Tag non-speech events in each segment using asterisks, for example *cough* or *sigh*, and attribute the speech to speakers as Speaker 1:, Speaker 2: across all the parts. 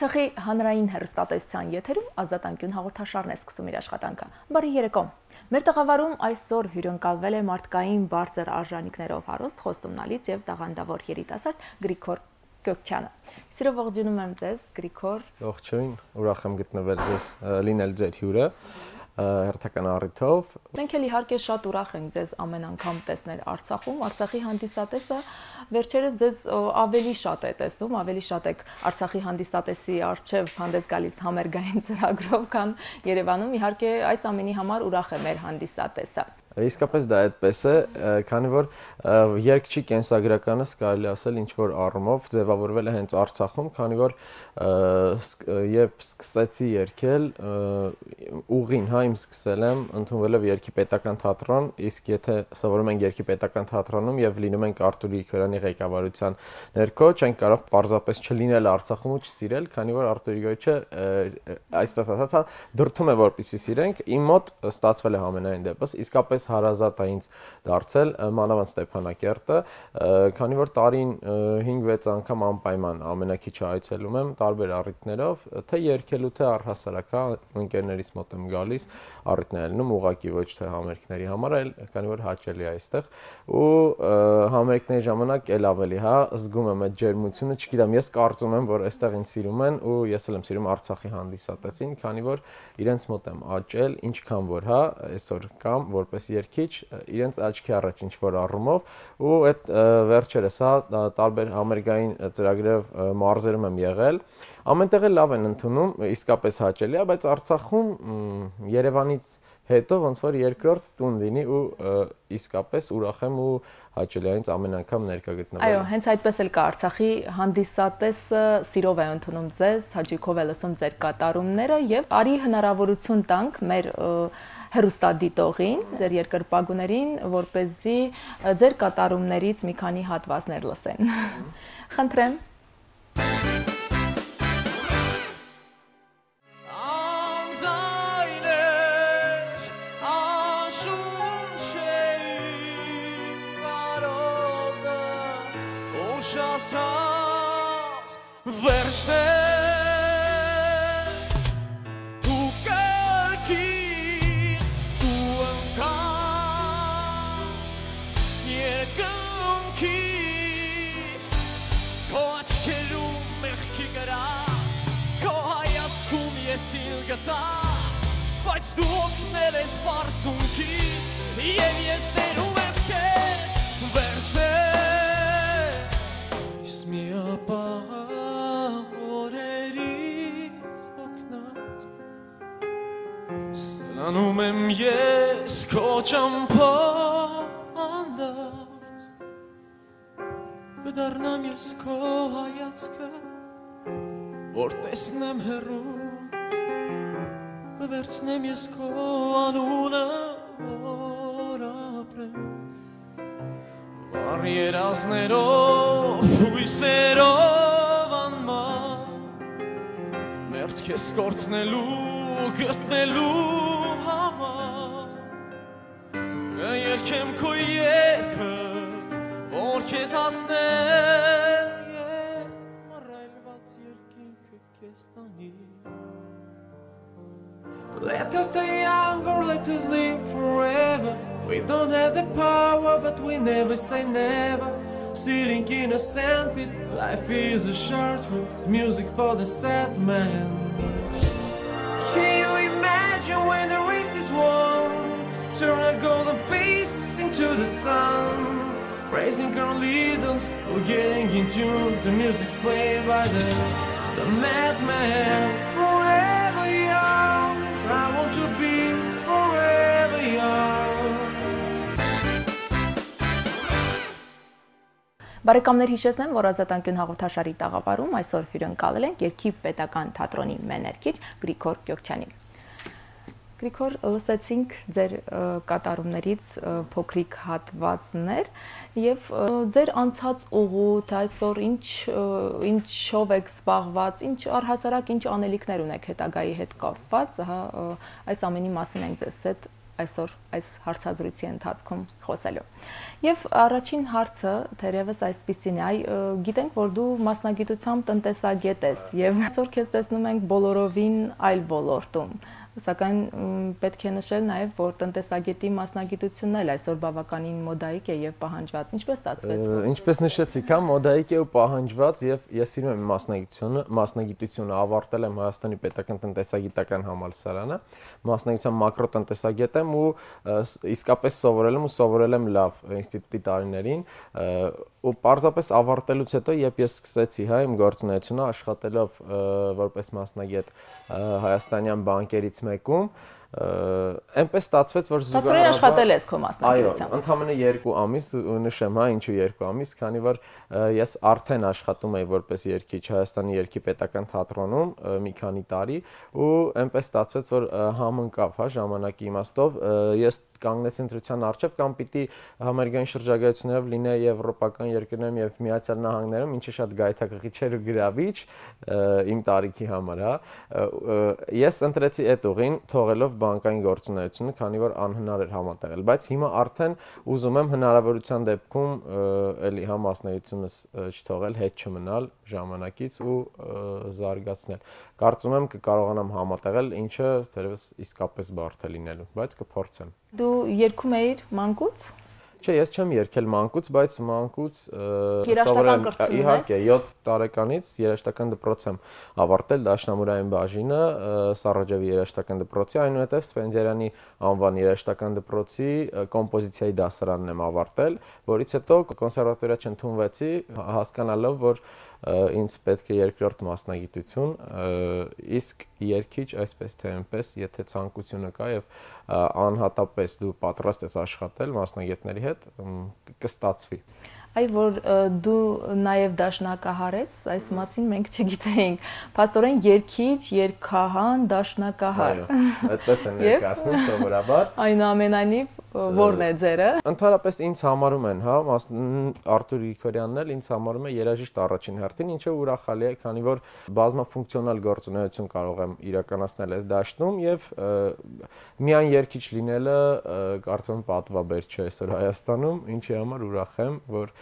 Speaker 1: Արցախի հանրային հերոստատեսության եթերում ազատ անկյուն հաղորդաշարն է սկսում իր աշխատանքը։ Բարի երեկո։ Մեր տաղավարում այսօր հյուրընկալվել է մարդկային բարձր արժանինքներով հարուստ խոստումնալից եւ տաղանդավոր երիտասարդ Գրիգոր Գոկչյանը։ Սիրով ողջունում եմ ձեզ, Գրիգոր։
Speaker 2: Ողջույն, ուրախ եմ գտնվել ձեզ լինել ձեր հյուրը։ Ա, հերթական առիթով։
Speaker 1: Մենք էլ իհարկե շատ ուրախ ենք ձեզ ամեն անգամ տեսնել Արցախում։ Արցախի հանդիսատեսը վերջերս ձեզ ավելի շատ է տեսնում, ավելի շատ եք Արցախի հանդիսատեսի արչև հանդես գալիս համերգային ծրագրով, քան Երևանում։ Իհարկե այս ամենի համար ուրախ է մեր հանդիսատեսը։
Speaker 2: Իսկապես դա այդպես է, քանի որ երկչի կենսագրականը կարելի ասել ինչ որ առումով ձևավորվել է հենց Արցախում, քանի որ երբ սկսեցի երգել ուղին, հա, իմ սկսել եմ, ընդունվել եմ երգի պետական թատրոն, իսկ եթե սովորում ենք երգի պետական թատրոնում եւ լինում ենք Արտուր Գրիգորյանի ղեկավարության ներքո, չենք կարող պարզապես չլինել Արցախում ու չսիրել, քանի որ Արտուր Գրիգորյանը այսպես ասած, հա, դրթում է որպեսի սիրենք, իմ մոտ ստացվել է ամենայն դեպս, իսկապես այդպես հարազատ է ինձ դարձել մանավանդ Ստեփանակերտը, քանի որ տարին 5-6 անգամ անպայման ամենակիչը այցելում եմ տարբեր առիթներով, թե երկելու, թե առհասարակ ընկերներից մոտ եմ գալիս, առիթներ ելնում ուղակի ոչ թե համերգների համար, այլ քանի որ հաճելի է այստեղ ու համերգների ժամանակ ել ավելի, հա, զգում եմ այդ ջերմությունը, չգիտեմ, ես կարծում եմ, որ այստեղ ինձ սիրում են ու ես էլ եմ սիրում Արցախի հանդիսատեսին, քանի որ իրենց մոտ եմ աճել, ինչքան որ, հա, այսօր կամ որպես երգիչ իրենց աչքի առաջ ինչ որ առումով ու այդ վերջերս հա տարբեր ամերիկային ծրագրով մարզերում եմ եղել ամենտեղ էլ լավ են ընդունում իսկապես հաճելի է բայց Արցախում Երևանից հետո ոնց որ երկրորդ տուն լինի ու իսկապես ուրախ եմ ու հաճելի այնց ամեն անգամ ներկա գտնվել։ Այո,
Speaker 1: հենց այդպես էլ կա Արցախի հանդիսատեսը սիրով է ընդունում ձեզ, հաճիկով է լսում ձեր կատարումները եւ արի հնարավորություն տանք մեր և, հերոստադիտողին, ձեր երկրպագուներին, որ เป զի ձեր կատարումներից մի քանի հատվածներ լսեն։ Խնդրեմ։
Speaker 2: Տանում եմ ես քո ճամփանդած Կդառնամ ես քո հայացքը որ տեսնեմ հեռու Կվերցնեմ ես քո անունը որ ապրեմ Վառ երազներով հույսերով անման Մերդ կես կործնելու գտնելու Let us stay young or let us live forever. We don't have the power, but we never say never. Sitting in a sandpit, life is a short road. Music for the sad man. Can you imagine when the race is won? Turn our golden faces into the sun. Raising our leaders, we're getting in tune. The music's played by the the madman forever young I want to be forever young
Speaker 1: Բարեկամներ հիշեցնեմ, որ ազատանկյուն հաղորդաշարի տաղավարում այսօր հյուրընկալել ենք Երկի պետական թատրոնի մենեջեր Գրիգոր Գյորջյանին։ Գրիգոր, լսեցինք ձեր կատարումներից փոքրիկ հատվածներ եւ ձեր անցած ուղուտ, այսօր ինչ ինչով եք զբաղված, ինչ առհասարակ ինչ անելիքներ ունեք հետագայի հետ կապված, հա, այս ամենի մասին ենք ձեզ հետ այսօր այս հարցազրույցի ընթացքում խոսելու։ Եվ առաջին հարցը թերևս այսպեսին է, այ գիտենք, որ դու մասնագիտությամբ տնտեսագետ ես եւ այսօր քեզ տեսնում ենք բոլորովին այլ ոլորտում։ բոլոր Սակայն պետք է նշել նաև, որ տնտեսագետի մասնագիտությունն էլ այսօր բավականին մոդայիկ է եւ պահանջված։ Ինչպես ստացվեց։
Speaker 2: Ինչպես նշեցիք, հա, մոդայիկ է ու պահանջված եւ ես սիրում եմ մասնագիտությունը, մասնագիտությունը ավարտել եմ Հայաստանի Պետական տնտեսագիտական համալսարանը, մասնագիտության մակրոտնտեսագետ եմ ու իսկապես սովորել եմ ու սովորել եմ լավ ինստիտուտի տարիներին ու պարզապես ավարտելուց հետո երբ ես սկսեցի հա իմ գործունեությունը աշխատելով որպես մասնագետ հայաստանյան բանկերից մեկում այնպես ստացվեց, որ զուգահեռ աշխատել ես քո մասնակցությամբ։ Այո, ընդամենը 2 ամիս նշեմ, հա, ինչու 2 ամիս, քանի որ ես արդեն աշխատում էի որպես երգիչ Հայաստանի երգի պետական թատրոնում մի քանի տարի ու այնպես ստացվեց, որ համընկավ, հա, ժամանակի իմաստով ես կանգնեց ընտրության արժեվ կամ պիտի համերգային շրջագայություններով լինե եվրոպական երկրներում եւ միացյալ նահանգներում, ինչը շատ գայթակղիչ էր ու գրավիչ իմ տարիքի համար, հա։ Ես ընտրեցի այդ ուղին, թողելով բանկային գործունեությունը, քանի որ անհնար էր համատեղել, բայց հիմա արդեն ուզում եմ հնարավորության դեպքում էլի համասնեությունս չթողել, հետ չմնալ ժամանակից ու զարգացնել։ Կարծում եմ կկարողանամ համատեղել, ինչը թերևս իսկապես բարդ է լինելու, բայց կփորձեմ։
Speaker 1: Դու երկում էիր մանկուց
Speaker 2: Չէ, ես չեմ երկել մանկուց, բայց մանկուց սովորել իհարկե 7 տարեկանից երաժշտական դպրոց եմ ավարտել Դաշնամուրային բաժինը Սարոջևի երաժշտական դպրոցի, այնուհետև Սպենդիարյանի անվան երաժշտական դպրոցի կոմպոզիցիայի դասարանն եմ ավարտել, որից հետո կոնսերվատորիա չընդունվեցի, հասկանալով, որ ինձ պետք է երկրորդ մասնագիտություն, իսկ երկիչ այսպես թե այնպես, եթե ցանկությունը կա եւ անհատապես դու պատրաստ ես աշխատել մասնագետների հետ, կստացվի։
Speaker 1: Այ որ դու նաև դաշնակահար ես, այս մասին մենք չգիտեինք։ Փաստորեն երկիչ, երկհան, դաշնակահար։ Այո,
Speaker 2: այդպես են ներկայացնում սովորաբար։
Speaker 1: Այնուամենայնիվ Որն է
Speaker 2: ձերը։ Ընդհանրապես ինձ համարում են, հա, Արտուր Գրիգորյանն էլ ինձ համարում է երաժիշտ առաջին հերթին, ինչը ուրախալի է, քանի որ բազմաֆունկցիոնալ գործունեություն կարող եմ իրականացնել այս դաշտում եւ միայն երկիչ լինելը կարծեմ պատվաբեր չէ այսօր Հայաստանում, ինչի համար ուրախ եմ, որ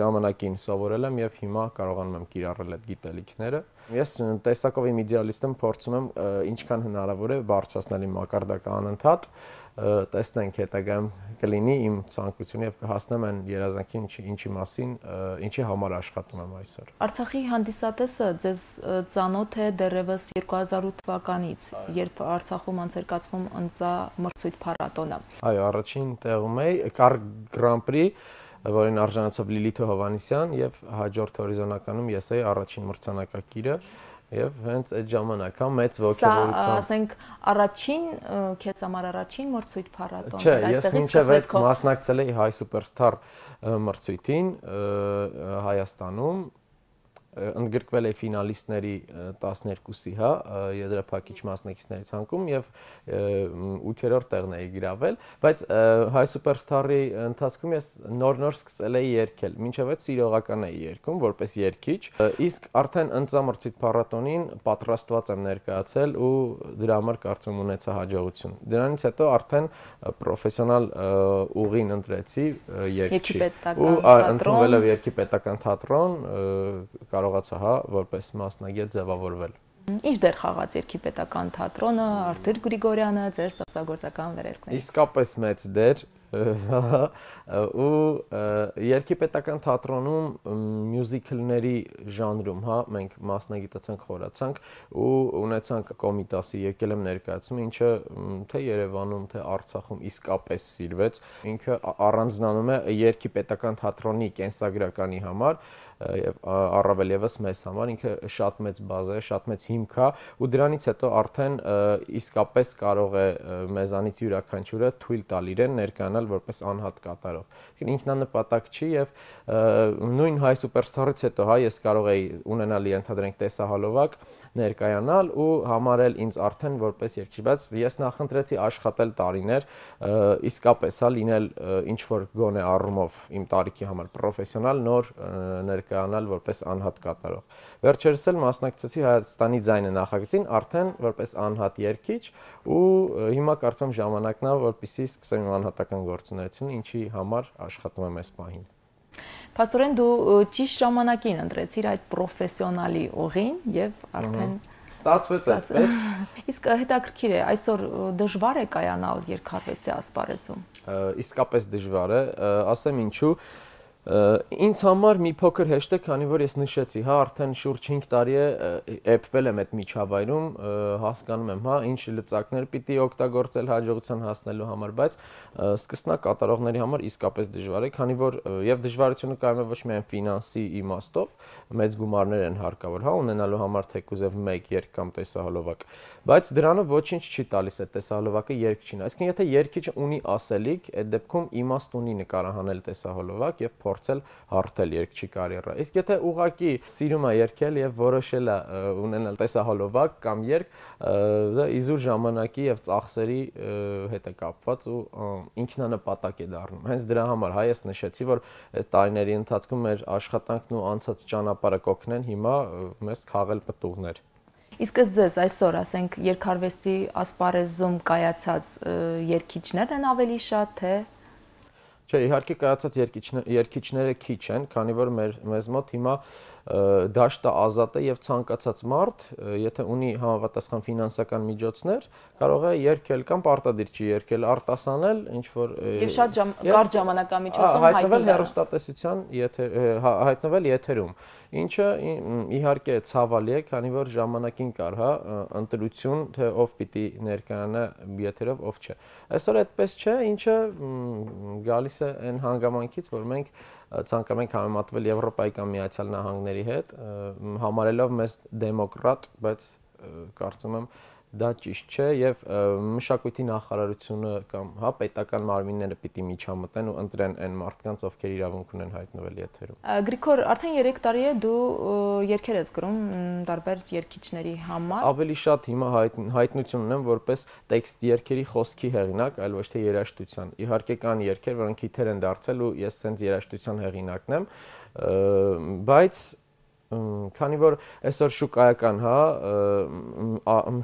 Speaker 2: ժամանակին սովորել եմ եւ հիմա կարողանում եմ կիրառել այդ գիտելիքները։ Ես տեսակով իմ իդեալիստը փորձում եմ ինչքան հնարավոր է բարձրացնել իմ մակարդակը անընդհատ տեսնենք հետագայում կլինի իմ ցանկությունը եւ կհասնեմ այն երազանքին ինչի ինչի մասին ինչի համար աշխատում եմ այսօր
Speaker 1: Արցախի հանդիսատեսը ձեզ ծանոթ է դեռևս 2008 թվականից երբ Արցախում անցերկացվում ընծա մրցույթ փառատոնը
Speaker 2: Այո առաջին տեղում էի կար Grand Prix որին արժանացավ Լիլիթ Հովանիսյան եւ հաջորդ հորիզոնականում ես էի առաջին մրցանակակիրը Եվ հենց այդ ժամանակ հա մեծ ողջավորությամբ
Speaker 1: ասենք առաջին քեզ համար առաջին մրցույթ փառատոնը Չէ, ես մինչև այդ
Speaker 2: մասնակցել էի High Superstar մրցույթին Հայաստանում ընդգրկվել է ֆինալիստների 12-ի, հա, եզրափակիչ մասնակիցներից հանգում եւ 8-րդ տեղն էի գրավել, բայց High Superstar-ի ընթացքում ես նոր-նոր սկսել էի երգել, ինչեւ այդ սիրողական էի երգում որպես երգիչ, իսկ արդեն ընծամրցիտ փառատոնին պատրաստված եմ ներկայացել ու դրա համար կարծում ունեցա հաջողություն։ Դրանից հետո արդեն պրոֆեսիոնալ ուղին ընտրեցի երգչի ու ընդունվել եմ երգի պետական թատրոն կարողացա հա որպես մասնագետ ձևավորվել։
Speaker 1: Ինչ դեր խաղաց երկի պետական թատրոնը, Արտուր Գրիգորյանը, ձեր ստեղծագործական վերելքները։
Speaker 2: Իսկապես մեծ դեր, ու երկի պետական թատրոնում մյուզիկլների ժանրում, հա, մենք մասնագիտացանք, խորացանք ու ունեցանք կոմիտասի, եկել եմ ներկայացում, ինչը թե Երևանում, թե Արցախում իսկապես սիրվեց։ Ինքը առանձնանում է երկի պետական թատրոնի կենսագրականի համար, եւ առավել եւս մեզ համար ինքը շատ մեծ բազ է, շատ մեծ հիմք է ու դրանից հետո արդեն իսկապես կարող է մեզանից յուրաքանչյուրը թույլ տալ իրեն ներկայանալ որպես անհատ կատարող։ Իսկ ինքնանպատակ չի եւ նույն հայ սուպերստարից հետո հա ես կարող էի ունենալ ենթադրենք տեսահոլովակ ներկայանալ ու համարել ինձ արդեն որպես երկրի, բայց ես նախընտրեցի աշխատել տարիներ, իսկապես հա լինել ինչ որ գոնե առումով իմ տարիքի համար պրոֆեսիոնալ նոր ներկայանալ որպես անհատ կատարող։ Վերջերս էլ մասնակցեցի Հայաստանի ձայնը նախագծին արդեն որպես անհատ երկիչ ու հիմա կարծում ժամանակն է, որպեսզի սկսեմ իմ անհատական գործունեությունը, ինչի համար աշխատում եմ այս պահին
Speaker 1: փաստորեն դու ճիշտ ժամանակին ընտրեցիր այդ պրոֆեսիոնալի օղին եւ արդեն ստացվեց այդպես։ *laughs* Իսկ հետաքրքիր է, այսօր դժվար է կայանալ երկարվեստի ասպարեզում։
Speaker 2: Իսկապես դժվար է, ասեմ ինչու, Ինձ համար մի փոքր հեշտ է, քանի որ ես նշեցի, հա, արդեն շուրջ 5 տարի է էփվել եմ այդ միջավայրում, հասկանում եմ, հա, ինչ լծակներ պիտի օգտագործել հաջողության հասնելու համար, բայց սկսնա կատարողների համար իսկապես դժվար է, քանի որ եւ դժվարությունը կարող է ոչ միայն ֆինանսի իմաստով, մեծ գումարներ են հարկավոր, հա, ունենալու համար թեկուզև 1 երկ կամ տեսահոլովակ, բայց դրանով ոչինչ չի տալիս այդ տեսահոլովակը երկ չին։ Այսինքն եթե երկիչը ունի ասելիք, այդ դեպքում իմաստ ունի նկարահանել տեսահոլովակ եւ փորձել հարթել երգչի կարիերա։ Իսկ եթե ուղակի սիրում է երգել եւ որոշել է ունենալ տեսահոլովակ կամ երգ, դա իզուր ժամանակի եւ ծախսերի հետ է կապված ու ինքնանպատակ է դառնում։ Հենց դրա համար հայ ես նշեցի, որ տարիների ընթացքում մեր աշխատանքն ու անցած ճանապարհը կօգնեն հիմա մեզ քաղել պտուղներ։
Speaker 1: Իսկ ըստ ձեզ այսօր, ասենք, երկարվեստի ասպարեզում կայացած երկիչներն են ավելի շատ, թե
Speaker 2: Չէ, իհարկե կայացած երկիչները երկիչները քիչ են, քանի որ մեր մեզ մոտ հիմա դաշտը ազատ է եւ ցանկացած մարդ, եթե ունի համապատասխան ֆինանսական միջոցներ, կարող է երկել կամ պարտադիր չի երկել, արտասանել ինչ որ Եվ շատ ժամ կարճ
Speaker 1: ժամանակամիջոցում հայտնվել
Speaker 2: հերոստատեսության, եթե հա- հայտնվել եթերում, ինչը իհարկե ցավալի է, քանի որ ժամանակին կար, հա, ընտրություն, թե ով պիտի ներկայանա եթերով, ով չէ։ Այսօր այդպես չէ, ինչը գալիս է այն հանգամանքից, որ մենք ցանկանում ենք համեմատվել Եվրոպայի կամ Միացյալ Նահանգների հետ, համարելով մեզ դեմոկրատ, բայց կարծում եմ դա ճիշտ չէ եւ մշակույթի նախարարությունը կամ հա պետական մարմինները պիտի միջամտեն ու ընտրեն այն մարդկանց, ովքեր իրավունք ունեն հայտնվել եթերում։
Speaker 1: Գրիգոր, արդեն 3 տարի է դու երգեր ես գրում տարբեր երգիչների համար։
Speaker 2: Ավելի շատ հիմա հայտնություն ունեմ որպես տեքստ երգերի խոսքի հեղինակ, այլ ոչ թե երաժշտության։ Իհարկե կան երգեր, որոնք հիթեր են դարձել ու ես սենց երաժշտության հեղինակն եմ, բայց քանի որ այսօր շուկայական, հա,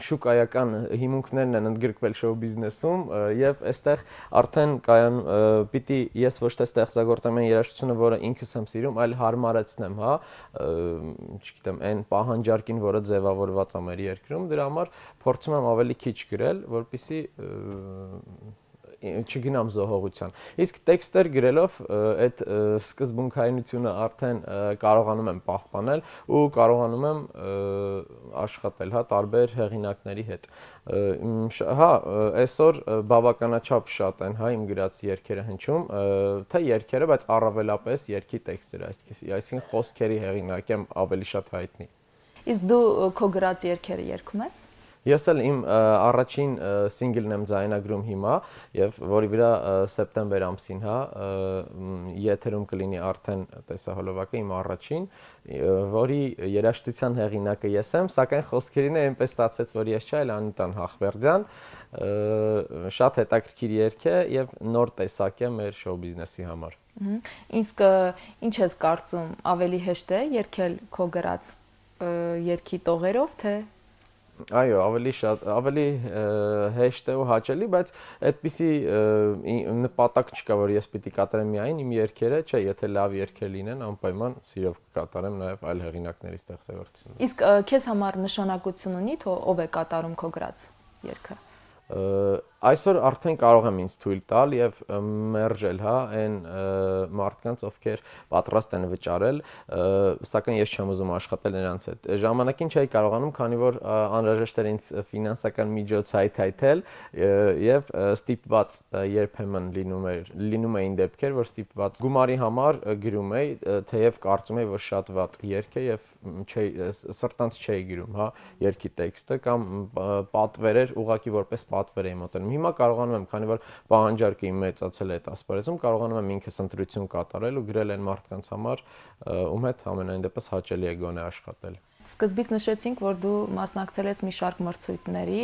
Speaker 2: շուկայական հիմունքներն են ընդգրկվել շոու բիզնեսում եւ այստեղ արդեն կայան պիտի ես ոչ թե ստեղծագործեմ այն երաժշտությունը, որը ինքս եմ սիրում, այլ հարմարեցնեմ, հա, չգիտեմ, այն պահանջարկին, որը ձևավորված է մեր երկրում, դրա համար փորձում եմ ավելի քիչ գրել, որpիսի չգնամ զոհողության։ Իսկ տեքստեր գրելով այդ սկզբունքայինությունը արդեն կարողանում եմ պահպանել ու կարողանում եմ աշխատել, հա, տարբեր հեղինակների հետ։ Հա, այսօր բավականաչափ շատ են, հա, իմ գրած երկերը հնչում, թե երկերը, բայց առավելապես երկի տեքստերը, այսինքն խոսքերի հեղինակ եմ ավելի շատ հայտնի։
Speaker 1: Իսկ դու քո գրած երկերը երգում ես
Speaker 2: Ես էլ իմ առաջին սինգլն եմ ձայնագրում հիմա եւ որի վրա սեպտեմբեր ամսին, հա, եթերում կլինի արդեն տեսահոլովակը իմ առաջին, որի երաժշտության հեղինակը ես եմ, սակայն խոսքերին այնպես ստացվեց, որ ես չէ, այլ Անիտան Հախվերդյան, շատ հետաքրքիր երգ է եւ նոր տեսակ է մեր շոու բիզնեսի համար։
Speaker 1: Իսկ ինչ ես կարծում, ավելի հեշտ է երգել քո գրած երգի տողերով, թե
Speaker 2: Այո, ավելի շատ, ավելի հեշտ է ու հաճելի, բայց այդպիսի նպատակ չկա, որ ես պիտի կատարեմ միայն իմ երգերը, չէ, եթե լավ երգեր լինեն, անպայման սիրով կկատարեմ նաև այլ հեղինակների ստեղծագործությունը։
Speaker 1: Իսկ քեզ համար նշանակություն ունի, թե ով է կատարում քո գրած
Speaker 2: երգը այսօր արդեն կարող եմ ինձ թույլ տալ եւ մերժել, հա, այն մարդկանց, ովքեր պատրաստ են վճարել, սակայն ես չեմ ուզում աշխատել նրանց հետ։ Ժամանակին չէի կարողանում, քանի որ անհրաժեշտ էր ինձ ֆինանսական միջոց հայթայթել եւ ստիպված երբեմն լինում էր լինում էին դեպքեր, որ ստիպված գումարի համար գրում էի, թեև կարծում էի, որ շատ վատ երկ է եւ չէի սրտանց չէի գրում, հա, երկի տեքստը կամ պատվեր էր ուղակի որպես պատվեր էի մոտենում հիմա կարողանում եմ, քանի որ պահանջարկը իմ մեծացել է այդ ասպարեզում, կարողանում եմ ինքս ընտրություն կատարել ու գրել այն մարդկանց համար, ում հետ ամենայն դեպս հաճելի է գոնե աշխատել։
Speaker 1: Սկզբից նշեցինք, որ դու մասնակցել ես մի շարք մրցույթների,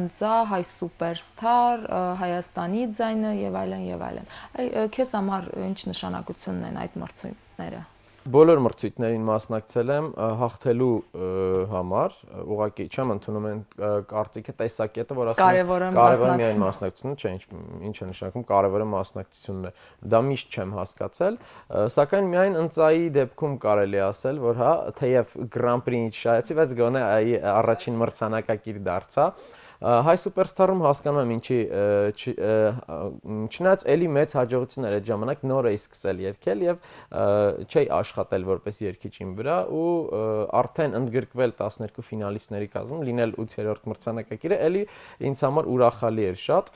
Speaker 1: ընծա, հայ սուպերստար, Հայաստանի ձայնը եւ այլն եւ այլն։ Այ քեզ համար ինչ նշանակություն ունեն այդ մրցույթները։
Speaker 2: Բոլոր մրցույթներին մասնակցել եմ հաղթելու համար, ուղղակի չեմ ընդունում այն կարծիքը, տեսակետը, որ ասում կարևորը միայն մասնակցությունը, չէ, ինչ ինչ է նշանակում կարևորը մասնակցությունն է։ Դա միշտ չեմ հասկացել, սակայն միայն ընծայի դեպքում կարելի ասել, որ հա, թեև Grand Prix-ի շահեցի, բայց գոնե առաջին մրցանակակիր դարձա, Հայ սուպերստարում հասկանում եմ ինչի չնայած էլի մեծ հաջողություններ այդ ժամանակ նոր էի սկսել երգել եւ չէի աշխատել որպես երգիչին վրա ու արդեն ընդգրկվել 12 ֆինալիստների կազմում, լինել 8-րդ մրցանակակիրը, էլի ինձ համար ուրախալի էր շատ։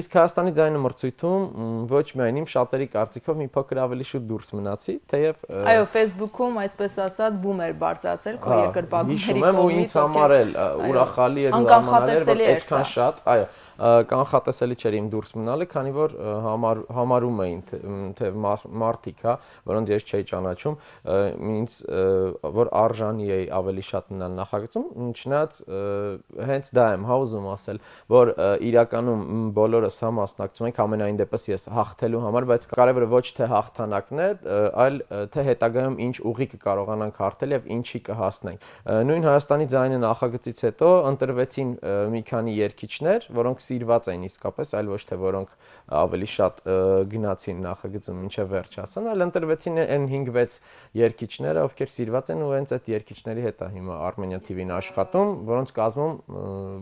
Speaker 2: Իսկ Հայաստանի ձայնը մրցույթում ոչ միայն իմ շատերի կարծիքով մի փոքր ավելի շուտ դուրս մնացի, թեև Այո,
Speaker 1: Facebook-ում այսպես ասած բում էր բարձրացել քո հա, երկրպագուների կողմից։ Հիշում եմ ու ինձ համար էլ ուրախալի զարմանալի էր, որ այդքան
Speaker 2: շատ, այո, կանխատեսելի չէր իմ դուրս մնալը, քանի որ համար համարում էին թե մարտիկ, հա, որոնց ես չէի ճանաչում, ինձ որ արժանի էի ավելի շատ մնալ նախագծում, չնայած հենց դա եմ հա ուզում ասել, որ իրականում բոլորս հա մասնակցում ենք ամենայն դեպս ես հաղթելու համար, բայց կարևորը ոչ թե հաղթանակն է, այլ թե հետագայում ինչ ուղի կկարողանանք հարթել եւ ինչի կհասնենք։ Նույն Հայաստանի ձայնը նախագծից հետո ընտրվեցին մի քանի երկիչներ, որոնք որոնք սիրված էին իսկապես, այլ ոչ թե որոնք ավելի շատ գնացին նախագծում ինչը վերջ ասան, այլ ընտրվեցին այն 5-6 երկիչները, ովքեր սիրված են ու հենց այդ երկիչների հետ է հիմա Armenia TV-ն աշխատում, որոնց կազմում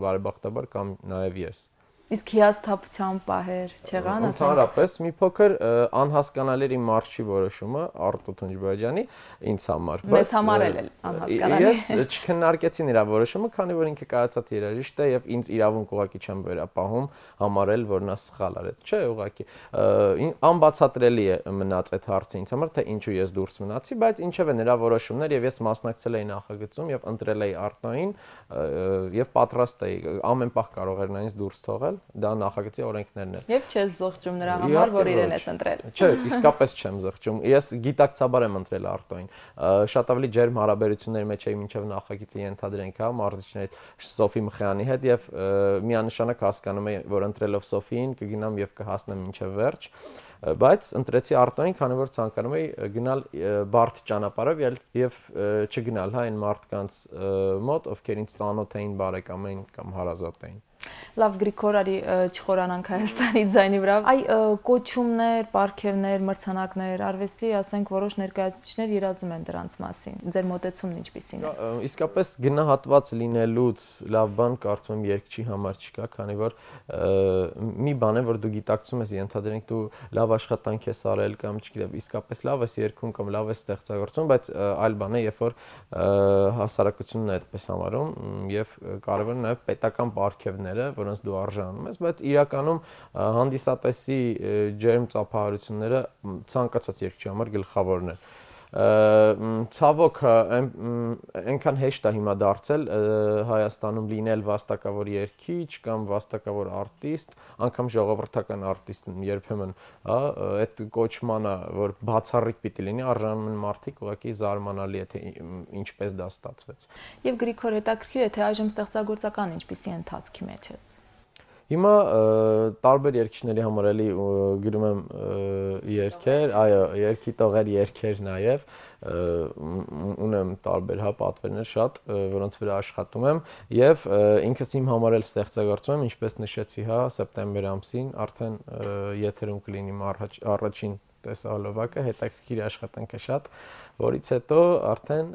Speaker 2: բարեբախտաբար կամ նաև ես։ Ա
Speaker 1: Իսկ հիասթափության պահեր չեղան, ասենք։ Ընդհանրապես
Speaker 2: մի փոքր անհասկանալերի մարշի որոշումը Արտուտ Հնջբաջյանի ինձ համար, բայց մեզ համար էլ անհասկանալի։ Ես չքննարկեցի նրա որոշումը, քանի որ ինքը կայացած երաժիշտ է եւ ինձ իրավունք ուղակի չեմ վերապահում համարել, որ նա սխալ արեց, չէ, ուղակի անբացատրելի է մնաց այդ հարցը ինձ համար, թե ինչու ես դուրս մնացի, բայց ինչևէ նրա որոշումներ եւ ես մասնակցել էի նախագծում եւ ընտրել էի Արտոյին եւ պատրաստ էի ամեն պահ կարող էր նա ինձ դուրս թողել դա նախագծի օրենքներն են։
Speaker 1: Եվ չես զողջում նրա համար, որ իրեն ես ընտրել։ Չէ, իսկապես
Speaker 2: չեմ զողջում։ Ես գիտակցաբար եմ ընտրել արտոին։ Շատ ավելի ջերմ հարաբերությունների մեջ էի մինչև նախագծի ենթադրենք, հա, մարզիչներից Սոֆի Մխյանի հետ եւ միանշանակ հասկանում եմ, որ ընտրելով Սոֆիին կգնամ եւ կհասնեմ մինչև վերջ բայց ընտրեցի արտոին, քանի որ ցանկանում էի գնալ բարդ ճանապարհով եւ չգնալ հա այն մարդկանց մոտ, ովքեր ինձ ծանոթ էին, բարեկամ էին կամ հարազատ էին
Speaker 1: լավ Գրիգոր արի չխորանանք Հայաստանի ձայնի վրա։ Այ կոչումներ, պարքևներ, մրցանակներ, արվեստի, ասենք որոշ ներկայացուցիչներ երազում են դրանց մասին։ Ձեր մտածումն ինչպիսին է։
Speaker 2: Իսկապես գնահատված լինելուց լավ բան կարծում եմ երկչի համար չկա, քանի որ մի բան է, որ դու գիտակցում ես, ենթադրենք դու լավ աշխատանք ես արել կամ չգիտեմ, իսկապես լավ ես երկում կամ լավ ես ստեղծագործում, բայց այլ բան է, երբ որ հասարակությունն է այդպես համարում եւ կարևոր նաեւ պետական պարքևներ ջերմները, որոնց դու արժանում ես, բայց իրականում հանդիսատեսի ջերմ ծափահարությունները ցանկացած երկչի համար գլխավորն են ցավոք այնքան հեշտ է հիմա դարձել Հայաստանում լինել վաստակավոր երգիչ կամ վաստակավոր արտիստ, անգամ ժողովրդական արտիստ երբեմն, հա, այդ կոչմանը, որ բացառիկ պիտի լինի, արժանանալ մարդիկ ուղղակի զարմանալի է թե ինչպես դա ստացվեց։
Speaker 1: Եվ Գրիգոր հետաքրքիր է թե այժմ ստեղծագործական ինչպիսի ընթացքի մեջ է։
Speaker 2: Հիմա տարբեր երկիշների համար էլի գրում եմ երկեր, այո, երկի տողեր երկեր նաև ունեմ տարբեր հա պատվերներ շատ, որոնց վրա աշխատում եմ եւ ինքս իմ համար էլ ստեղծագործում եմ, ինչպես նշեցի, հա, սեպտեմբեր ամսին արդեն եթերում կլինի առաջին տեսահոլովակը հետաքրքիր աշխատանք է շատ, որից հետո արդեն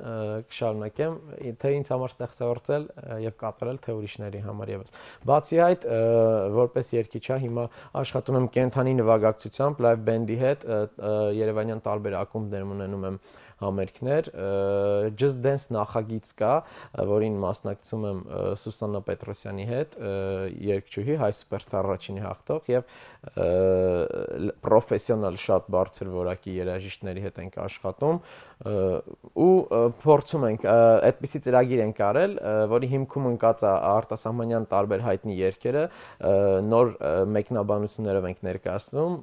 Speaker 2: կշարունակեմ թե ինձ համար ստեղծագործել եւ կատարել թե ուրիշների համար եւս։ Բացի այդ, որպես երգիչա հիմա աշխատում եմ կենթանի նվագակցությամբ live band-ի հետ Երևանյան տարբեր ակումբներում ունենում եմ համերգներ, Just Dance նախագիծ կա, որին մասնակցում եմ Սուսանա Պետրոսյանի հետ, երգչուհի, հայ սուպերստար առաջինի հաղթող եւ պրոֆեսիոնալ շատ բարձր որակի երաժիշտների հետ ենք աշխատում ու փորձում ենք այդպիսի ծրագիր ենք արել, որի հիմքում ընկած է արտասահմանյան տարբեր հայտնի երգերը, նոր մեկնաբանություններով ենք ներկայացնում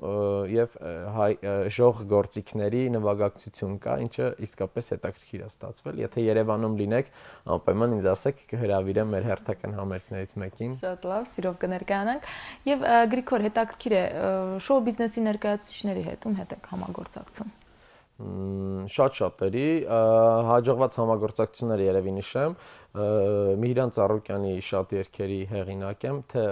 Speaker 2: եւ հայ ժող գործիքների նվագակցություն կա, ինչը իսկապես հետաքրքիր է ստացվել։ Եթե Երևանում լինեք, անպայման ինձ ասեք, կհրավիրեմ մեր հերթական համերգներից մեկին։
Speaker 1: Շատ լավ, սիրով կներկայանանք։ Եվ Գրիգոր, հետաքրքիր է շոու բիզնեսի ներկայացուցիչների հետ ում հետ եք համագործակցում
Speaker 2: շատ շատերի հաջողված համագործակցությունները երևի նշեմ Միհրան Ծառուկյանի շատ երկերի հեղինակ եմ թե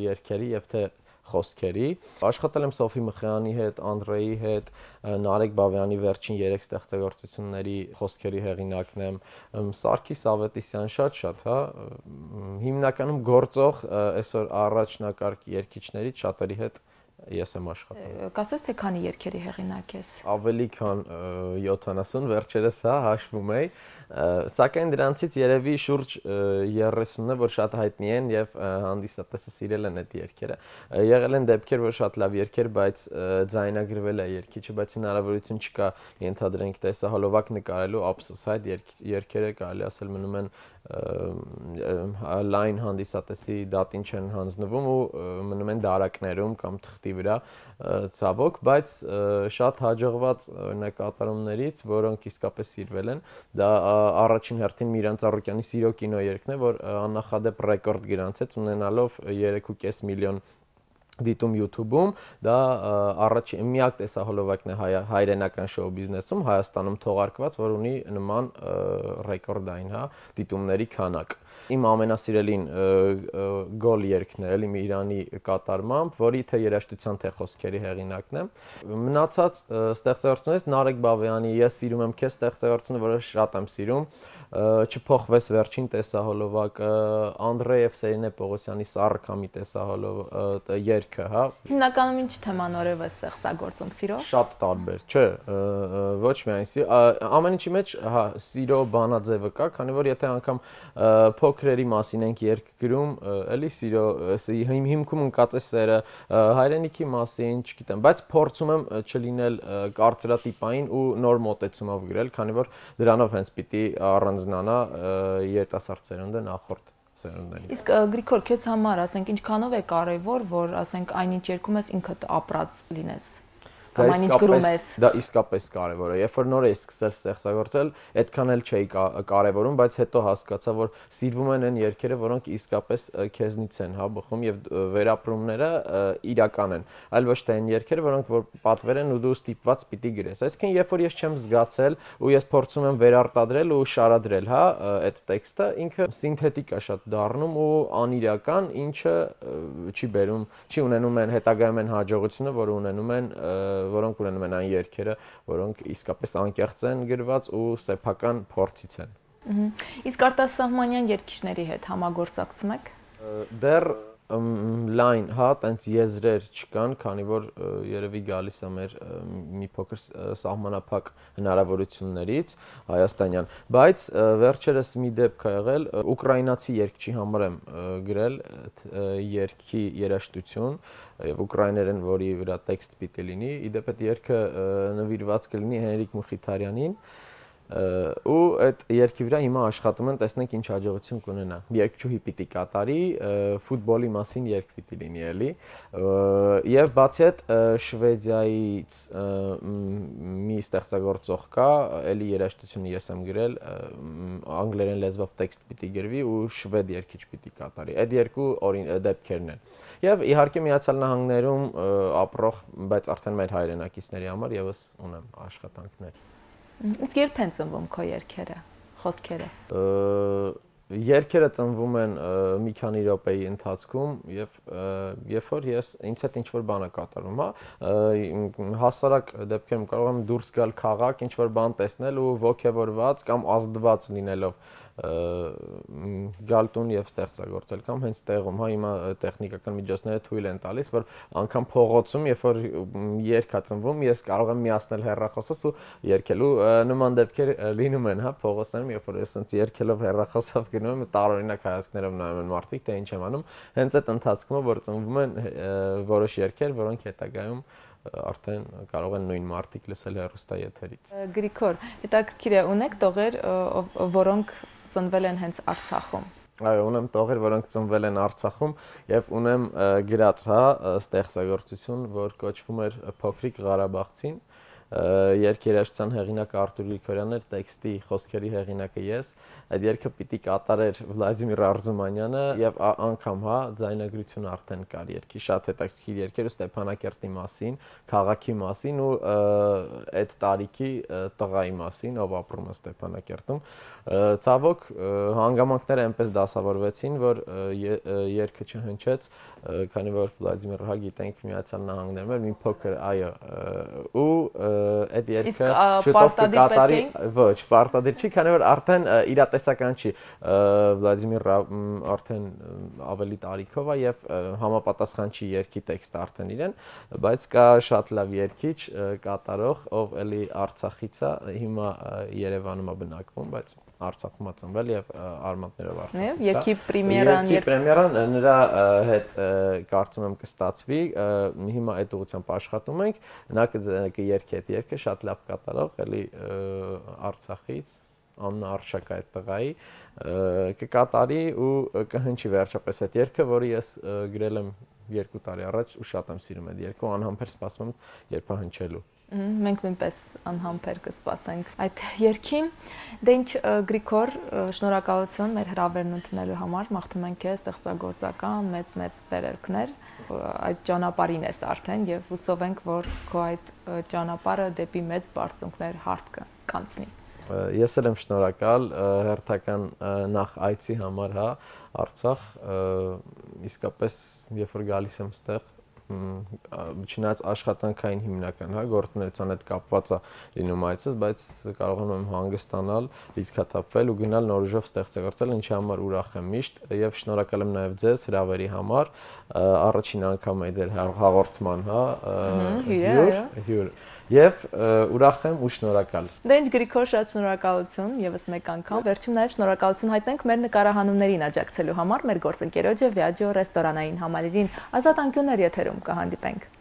Speaker 2: երկերի եւ թե խոսքերի։ Աշխատել եմ Սոֆի Մխեյանի հետ, Անդրեի հետ, Նարեկ Բավյանի վերջին 3 ստեղծագործությունների խոսքերի հեղինակն եմ, Սարգիս Ավետիսյան շատ-շատ, հա, հիմնականում գործող այսօր առաջնակարգ երկիչներից շատերի հետ ես եմ աշխատում։
Speaker 1: Կասես թե քանի երկերի հեղինակ ես։
Speaker 2: Ավելի քան 70 վերջերս հա հաշվում եի, Սակայն դրանցից երևի շուրջ 30-ը, որ շատ հայտնի են եւ հանդիսատեսը սիրել են այդ երգերը։ Եղել են դեպքեր, որ շատ լավ երգեր, բայց ձայնագրվել է երգիչը, բայց հնարավորություն չկա ենթադրենք տեսահոլովակ նկարելու, ափսոս այդ երգերը կարելի ասել մնում են լայն հանդիսատեսի դատին չեն հանձնվում ու մնում են դարակներում կամ թղթի վրա ցավոք, բայց շատ հաջողված օրինակ կատարումներից, որոնք իսկապես սիրվել են, դա առաջին հերթին Միրանց Առուկյանի Սիրո կինոերկն է, որ աննախադեպ ռեկորդ գրանցեց ունենալով 3.5 միլիոն դիտում YouTube-ում, դա առաջ միակ տեսահոլովակն է հայրենական շոու բիզնեսում Հայաստանում թողարկված, որ ունի նման ռեկորդային, հա, դիտումների քանակ։ Իմ ամենասիրելին գոլ երգն է, էլի մի Իրանի կատարմամբ, որի թե երաժշտության թե խոսքերի հեղինակն է։ Մնացած ստեղծարարությունից Նարեկ Բավեյանի Ես սիրում եմ քեզ ստեղծարարությունը, որը շատ եմ սիրում, չփոխվես վերջին տեսահոլովակը Անդրեև Սերինե Պողոսյանի Սառքամի տեսահոլով երգը, հա։
Speaker 1: Հիմնականում ինչ թեմանորև է ստեղծագործում սիրո։
Speaker 2: Շատ տարբեր, չէ, ոչ միայն ամեն ինչի մեջ, հա, սիրո բանաձևը կա, քանի որ եթե անգամ փոքրերի մասին ենք երգ գրում, էլի սիրո հիմքում ընկած է սերը հայրենիքի մասին, չգիտեմ, բայց փորձում եմ չլինել կարծրատիպային ու նոր մոտեցումով գրել, քանի որ դրանով հենց պիտի առանց կհանձնանա երիտասարդ սերունդը նախորդ սերունդներին։
Speaker 1: Իսկ Գրիգոր, քեզ համար, ասենք, ինչքանով է կարևոր, որ ասենք այնինչ երկում ես ինքդ ապրած լինես
Speaker 2: դա իսկապես դա իսկապես կարևոր է երբ որ նոր էի սկսել ստեղծագործել այդքան էլ չէի կարևորում բայց հետո հասկացա որ սիրվում են այն երգերը որոնք իսկապես քեզնից են հա բխում եւ վերապրումները իրական են այլ ոչ թե այն երգերը որոնք որ պատվեր են ու դու ստիպված պիտի գրես այսինքն երբ որ ես չեմ զգացել ու ես փորձում եմ վերարտադրել ու շարադրել հա այդ տեքստը ինքը սինթետիկ է շատ դառնում ու անիրական ինչը չի բերում չի ունենում են հետագայում են հաջողությունը որ ունենում են և, որոնք ունենում են այն երկերը, որոնք իսկապես անկեղծ են գրված ու սեփական փորձից են։
Speaker 1: Իսկ արտասահմանյան երկիշների հետ համագործակցում եք։
Speaker 2: Դեռ լայն, հա, տենց եզրեր չկան, քանի որ երևի գալիս է մեր մի փոքր սահմանափակ հնարավորություններից հայաստանյան, բայց վերջերս մի դեպք ա եղել, ուկրաինացի երգչի համար եմ գրել երգի երաժշտություն եւ ուկրաիներեն, որի վրա տեքստ պիտի լինի, իդեպ այդ երգը նվիրված կլինի Հենրիկ Մխիթարյանին, ու այդ երկի վրա հիմա աշխատում են, տեսնենք ինչ հաջողություն կունենա։ Երկչուհի պիտի կատարի, ֆուտբոլի մասին երկ պիտի լինի էլի։ Եվ բացի այդ Շվեդիայից մի ստեղծագործող կա, էլի երաժշտությունը ես եմ գրել, անգլերեն լեզվով տեքստ պիտի գրվի ու շվեդ երկիչ պիտի կատարի։ Այդ երկու օրին դեպքերն են։ Եվ իհարկե Միացյալ Նահանգներում ապրող, բայց արդեն մեր հայրենակիցների համար եւս ունեմ աշխատանքներ։
Speaker 1: Իսկ երբ են ծնվում քո երկերը, խոսքերը։
Speaker 2: Երկերը ծնվում են մի քանի րոպեի ընթացքում եւ երբ որ ես ինձ հետ ինչ որ բան է կատարում, հա, հասարակ դեպքում կարող եմ դուրս գալ քաղաք, ինչ որ բան տեսնել ու ողքեվորված կամ ազդված լինելով գալտուն եւ ստեղծագործել կամ հենց տեղում, հա հիմա տեխնիկական միջոցները թույլ են տալիս, որ անգամ փողոցում, երբ որ երգ է ծնվում, ես կարող եմ միացնել հեռախոսս ու երգելու նման դեպքեր լինում են, հա փողոցներում, երբ որ ես ասենց երգելով հեռախոսով գնում եմ, տարօրինակ հայացքներով նայում են մարդիկ, թե ինչ եմ անում, հենց այդ ընթացքում որ ծնվում են որոշ երգեր, որոնք հետագայում արդեն կարող են նույն մարտիկ լսել հեռուստաեթերից։
Speaker 1: Գրիգոր, հետաքրքիր է, ունեք տողեր, որոնք ծնվել են հենց Արցախում։
Speaker 2: Այո, ունեմ տողեր, որոնք ծնվել են Արցախում եւ ունեմ գրած, հա, ստեղծագործություն, որ կոչվում էր Փոքրիկ Ղարաբաղցին, երկերաշտության հեղինակը Արտուր Գրիգորյանն էր, տեքստի խոսքերի հեղինակը ես։ Այդ երգը պիտի կատարեր Վլադիմիր Արզումանյանը եւ անգամ հա ձայնագրությունը արդեն կար երգի շատ հետաքրքիր երգեր ու Ստեփանակերտի մասին, քաղաքի մասին ու այդ տարիքի տղայի մասին, ով ապրում է Ստեփանակերտում։ Ցավոք հանգամանքները այնպես դասավորվեցին, որ երգը չհնչեց, քանի որ Վլադիմիր հա գիտենք Միացյալ Նահանգներում մի փոքր այո ու այդ երգը շուտով կկատարի, ոչ, պարտադիր չի, քանի որ արդեն իրատեսական չի։ Վլադիմիր արդեն ավելի տարիքով է եւ համապատասխան չի երգի տեքստը արդեն իրեն, բայց կա շատ լավ երգիչ, կատարող, ով էլի Արցախից է, հիմա Երևանում է բնակվում, բայց Արցախում է ծնվել եւ արմատներով Արցախ։ Եվ եկի պրեմիերան եկի պրեմիերան նրա հետ կարծում եմ կստացվի։ Հիմա այդ ուղությամբ աշխատում ենք։ Նա կերքի այդ երգը շատ լավ կատարող, էլի Արցախից անարշակ այդ տղայի կկատարի ու կհնչի վերջապես այդ երգը, որը ես գրել եմ 2 տարի առաջ ու շատ եմ սիրում այդ երգը, անհամբեր սպասում եմ երբ հնչելու։
Speaker 1: Մենք նույնպես անհամբեր կսպասենք այդ երկին։ Դե ինչ Գրիգոր, շնորհակալություն մեր հրավերն ընդունելու համար։ Մաղթում ենք քեզ ստեղծագործական մեծ-մեծ վերելքներ։ Այդ ճանապարհին ես արդեն եւ հուսով ենք, որ քո այդ ճանապարհը դեպի մեծ բարձունքներ հարթ կանցնի։
Speaker 2: Ես էլ եմ շնորհակալ հերթական նախ այցի համար, հա, Արցախ։ Իսկապես, երբ որ գալիս եմ ստեղ, չնայած աշխատանքային հիմնական, հա, գործունեության հետ կապված է լինում այցս, բայց կարող եմ հանգստանալ, լիցքաթափվել ու գնալ նոր ուժով ստեղծագործել, ինչի համար ուրախ եմ միշտ եւ շնորհակալ եմ նաեւ ձեզ հրավերի համար։ Առաջին անգամ է ձեր հաղորդման, հա, հյուր, հյուր եւ ուրախ եմ ու շնորհակալ։
Speaker 1: Դենջ Գրիգոր շատ շնորհակալություն եւս մեկ անգամ։ Վերջում նաեւ շնորհակալություն հայտնենք մեր նկարահանումներին աջակցելու համար մեր գործընկերոջ Viaggio ռեստորանային համալիրին ազատ անկյուններ եթերում կհանդիպենք։